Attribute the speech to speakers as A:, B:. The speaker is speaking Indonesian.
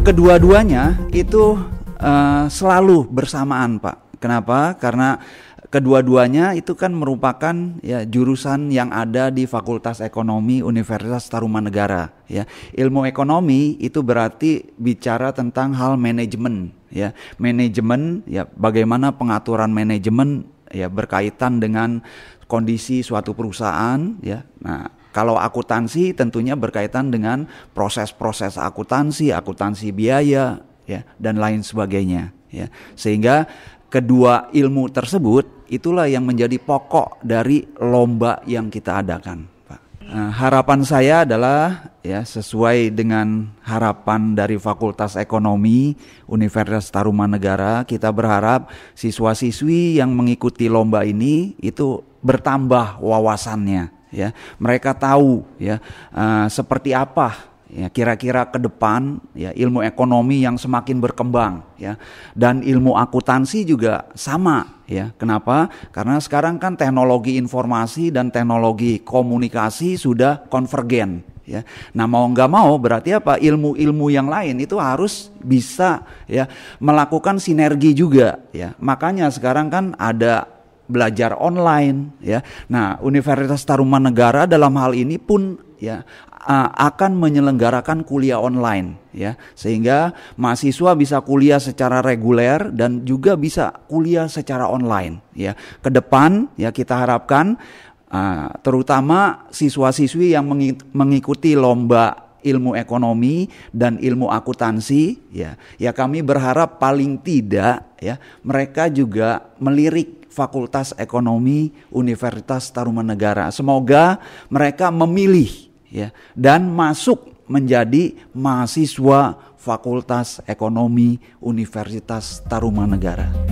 A: kedua-duanya itu uh, selalu bersamaan, Pak. Kenapa? Karena kedua-duanya itu kan merupakan ya jurusan yang ada di Fakultas Ekonomi Universitas Tarumanegara ya. Ilmu ekonomi itu berarti bicara tentang hal manajemen ya. Manajemen ya bagaimana pengaturan manajemen ya berkaitan dengan kondisi suatu perusahaan ya. Nah, kalau akuntansi tentunya berkaitan dengan proses-proses akuntansi, akuntansi biaya, ya dan lain sebagainya, ya. Sehingga kedua ilmu tersebut itulah yang menjadi pokok dari lomba yang kita adakan. Nah, harapan saya adalah ya sesuai dengan harapan dari Fakultas Ekonomi Universitas Tarumanegara kita berharap siswa-siswi yang mengikuti lomba ini itu bertambah wawasannya ya mereka tahu ya uh, seperti apa ya kira-kira ke depan ya ilmu ekonomi yang semakin berkembang ya dan ilmu akuntansi juga sama ya kenapa karena sekarang kan teknologi informasi dan teknologi komunikasi sudah konvergen ya nah mau nggak mau berarti apa ilmu-ilmu yang lain itu harus bisa ya melakukan sinergi juga ya makanya sekarang kan ada belajar online ya. Nah, Universitas Tarumanegara dalam hal ini pun ya akan menyelenggarakan kuliah online ya sehingga mahasiswa bisa kuliah secara reguler dan juga bisa kuliah secara online ya. Ke depan ya kita harapkan Uh, terutama siswa-siswi yang mengikuti lomba ilmu ekonomi dan ilmu akuntansi ya ya kami berharap paling tidak ya mereka juga melirik Fakultas Ekonomi Universitas Tarumanegara. Semoga mereka memilih ya dan masuk menjadi mahasiswa Fakultas Ekonomi Universitas Tarumanegara.